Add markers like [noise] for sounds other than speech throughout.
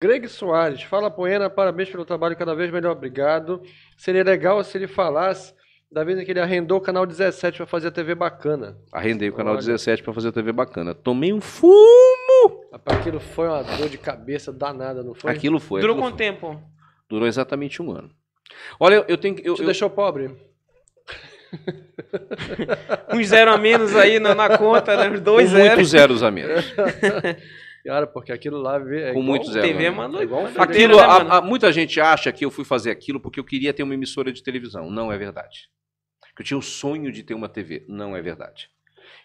Greg Soares, fala Poena, parabéns pelo trabalho, cada vez melhor, obrigado. Seria legal se ele falasse da vez em que ele arrendou o canal 17 para fazer a TV bacana. Arrendei o canal 17 para fazer a TV bacana. Tomei um fumo! aquilo foi uma dor de cabeça danada, não foi? Aquilo foi. Durou aquilo quanto foi. tempo? Durou exatamente um ano. Olha, eu tenho que. Te eu... deixou pobre? [laughs] um zero a menos aí na, na conta, né? Dois zeros. Muitos zeros a menos. [laughs] Cara, porque aquilo lá é com muitos zero. TV né? mandou, é igual aquilo, né, a, a, muita gente acha que eu fui fazer aquilo porque eu queria ter uma emissora de televisão. Não é verdade. eu tinha o sonho de ter uma TV. Não é verdade.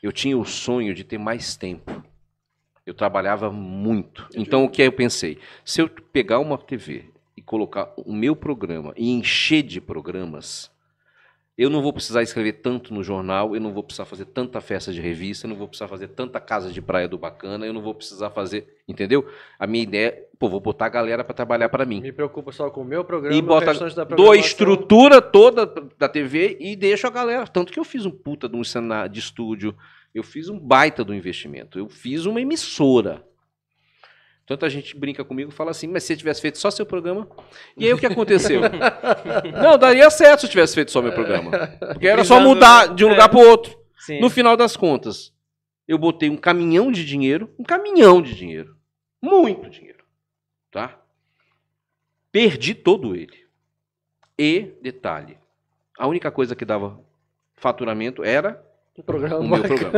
Eu tinha o sonho de ter mais tempo. Eu trabalhava muito. Então o que eu pensei? Se eu pegar uma TV e colocar o meu programa e encher de programas, eu não vou precisar escrever tanto no jornal, eu não vou precisar fazer tanta festa de revista, eu não vou precisar fazer tanta casa de praia do bacana, eu não vou precisar fazer, entendeu? A minha ideia é, pô, vou botar a galera para trabalhar para mim. Me preocupa só com o meu programa e bota dou a estrutura toda da TV e deixo a galera, tanto que eu fiz um puta de um cenário de estúdio, eu fiz um baita do investimento, eu fiz uma emissora. Tanta gente brinca comigo e fala assim, mas se você tivesse feito só seu programa. E aí o que aconteceu? [laughs] não, daria certo se eu tivesse feito só meu programa. Porque era só mudar né? de um lugar para o é. outro. Sim. No final das contas, eu botei um caminhão de dinheiro, um caminhão de dinheiro. Muito dinheiro. Tá? Perdi todo ele. E, detalhe, a única coisa que dava faturamento era o, programa o meu programa.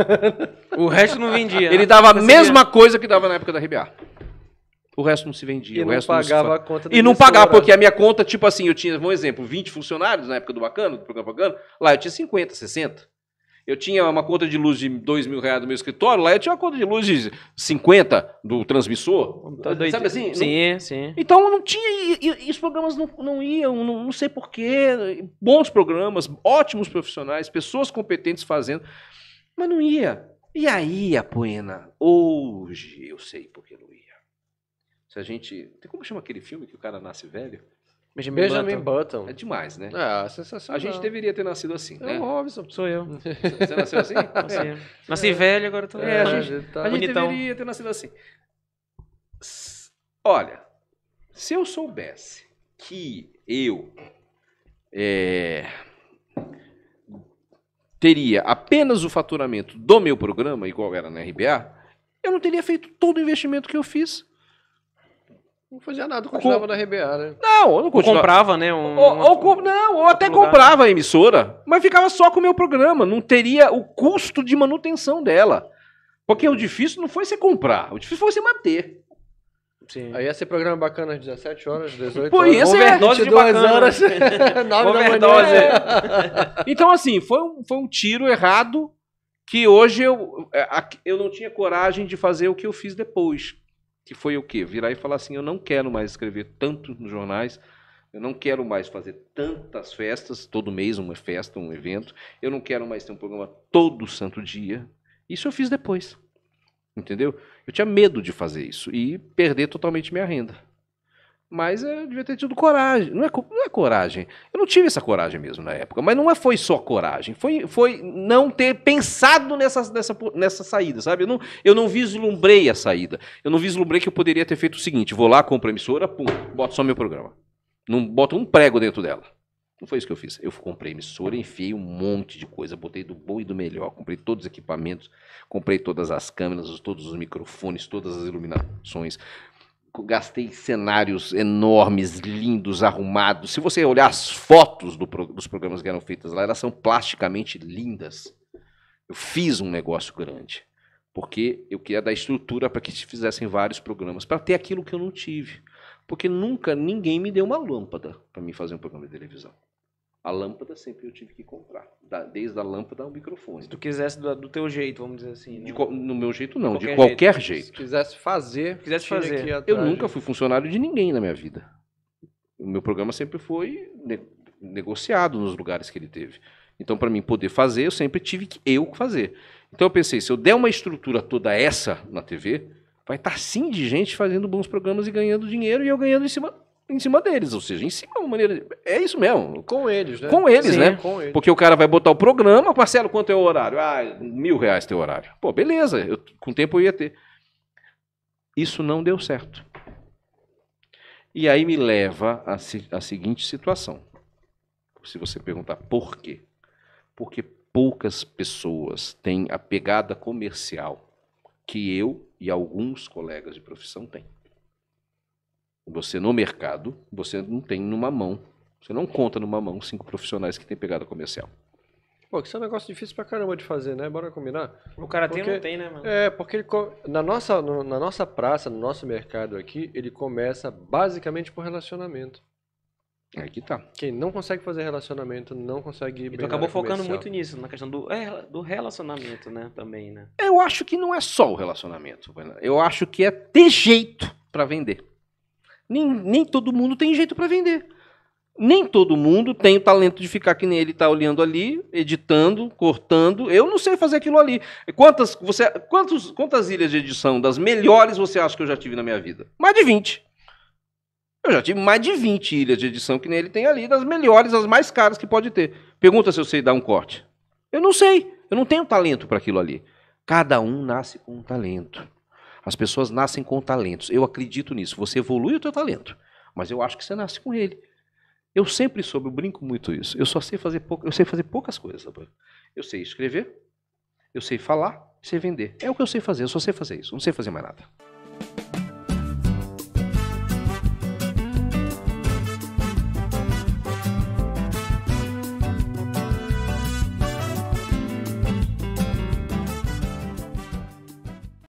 o resto não vendia. Ele né? dava a mesma coisa que dava na época da RBA o resto não se vendia. E não pagava não a conta da E não pagava, né? porque a minha conta, tipo assim, eu tinha, um exemplo, 20 funcionários na época do Bacana, do programa Bacana, lá eu tinha 50, 60. Eu tinha uma conta de luz de 2 mil reais do meu escritório, lá eu tinha uma conta de luz de 50 do transmissor. Tá então, doido. Sabe assim? Sim, não... sim. Então não tinha. E, e os programas não, não iam, não, não sei porquê. Bons programas, ótimos profissionais, pessoas competentes fazendo, mas não ia. E aí, a poena hoje eu sei porquê não ia. Se a gente. Tem como chama aquele filme que o cara nasce velho? Benjamin, Benjamin Button. Button. É demais, né? É, é sensacional. A gente deveria ter nascido assim, é né? É o Robson. Sou eu. Você nasceu assim? [laughs] Nasci, é. velho, agora tô... É, a gente, tá a gente deveria ter nascido assim. Olha, se eu soubesse que eu é, teria apenas o faturamento do meu programa, igual era na RBA, eu não teria feito todo o investimento que eu fiz não fazia nada, continuava Com... na RBA, né? Não, eu não continuava. Comprava, né? Um, ou, ou Não, ou até lugar. comprava a emissora, mas ficava só com o meu programa. Não teria o custo de manutenção dela. Porque o difícil não foi você comprar, o difícil foi você manter. Sim. Aí ia ser programa bacana às 17 horas, 18 Pô, horas. Pô, ia ser overdose de bacana. horas. 9 [laughs] overdose. da [laughs] Então, assim, foi um, foi um tiro errado que hoje eu, é, eu não tinha coragem de fazer o que eu fiz depois que foi o quê? Virar e falar assim: eu não quero mais escrever tanto nos jornais, eu não quero mais fazer tantas festas, todo mês uma festa, um evento, eu não quero mais ter um programa todo santo dia. Isso eu fiz depois, entendeu? Eu tinha medo de fazer isso e perder totalmente minha renda. Mas eu devia ter tido coragem. Não é, não é coragem. Eu não tive essa coragem mesmo na época. Mas não é foi só coragem. Foi, foi não ter pensado nessa, nessa, nessa saída, sabe? Eu não, eu não vislumbrei a saída. Eu não vislumbrei que eu poderia ter feito o seguinte: vou lá, compro a emissora, pum, boto só meu programa. Não boto um prego dentro dela. Não foi isso que eu fiz. Eu comprei emissora, enfiei um monte de coisa, botei do bom e do melhor, comprei todos os equipamentos, comprei todas as câmeras, todos os microfones, todas as iluminações, gastei cenários enormes, lindos, arrumados. Se você olhar as fotos do, dos programas que eram feitos lá, elas são plasticamente lindas. Eu fiz um negócio grande, porque eu queria dar estrutura para que se fizessem vários programas, para ter aquilo que eu não tive. Porque nunca ninguém me deu uma lâmpada para mim fazer um programa de televisão. A lâmpada sempre eu tive que comprar, da, desde a lâmpada ao microfone. Se tu quisesse do, do teu jeito, vamos dizer assim. Né? no meu jeito não, de qualquer, de qualquer jeito. jeito. Se quisesse fazer, quisesse fazer. Atrás, eu nunca fui funcionário de ninguém na minha vida. O meu programa sempre foi ne negociado nos lugares que ele teve. Então, para mim poder fazer, eu sempre tive que eu fazer. Então, eu pensei, se eu der uma estrutura toda essa na TV, vai estar tá sim de gente fazendo bons programas e ganhando dinheiro e eu ganhando em cima em cima deles, ou seja, em cima de uma maneira. É isso mesmo. Com eles, né? Com eles, Sim, né? Com eles. Porque o cara vai botar o programa, Marcelo, quanto é o horário? Ah, mil reais teu horário. Pô, beleza, eu, com o tempo eu ia ter. Isso não deu certo. E aí me leva à a, a seguinte situação. Se você perguntar por quê? Porque poucas pessoas têm a pegada comercial que eu e alguns colegas de profissão têm. Você no mercado, você não tem numa mão, você não conta numa mão cinco profissionais que tem pegada comercial. Pô, isso é um negócio difícil pra caramba de fazer, né? Bora combinar? O cara porque, tem ou não tem, né, mano? É, porque ele, na, nossa, na nossa praça, no nosso mercado aqui, ele começa basicamente por relacionamento. Aqui tá. Quem não consegue fazer relacionamento não consegue. Então acabou focando comercial. muito nisso, na questão do, é, do relacionamento, né? Também, né? Eu acho que não é só o relacionamento. Eu acho que é ter jeito para vender. Nem, nem todo mundo tem jeito para vender. Nem todo mundo tem o talento de ficar que nem ele está olhando ali, editando, cortando. Eu não sei fazer aquilo ali. Quantas você, quantos, quantas ilhas de edição das melhores você acha que eu já tive na minha vida? Mais de 20. Eu já tive mais de 20 ilhas de edição que nem ele tem ali, das melhores, as mais caras que pode ter. Pergunta se eu sei dar um corte. Eu não sei. Eu não tenho talento para aquilo ali. Cada um nasce com um talento. As pessoas nascem com talentos. Eu acredito nisso. Você evolui o teu talento, mas eu acho que você nasce com ele. Eu sempre soube, eu brinco muito isso. Eu só sei fazer pouco eu sei fazer poucas coisas, Eu sei escrever, eu sei falar, sei vender. É o que eu sei fazer, eu só sei fazer isso, não sei fazer mais nada.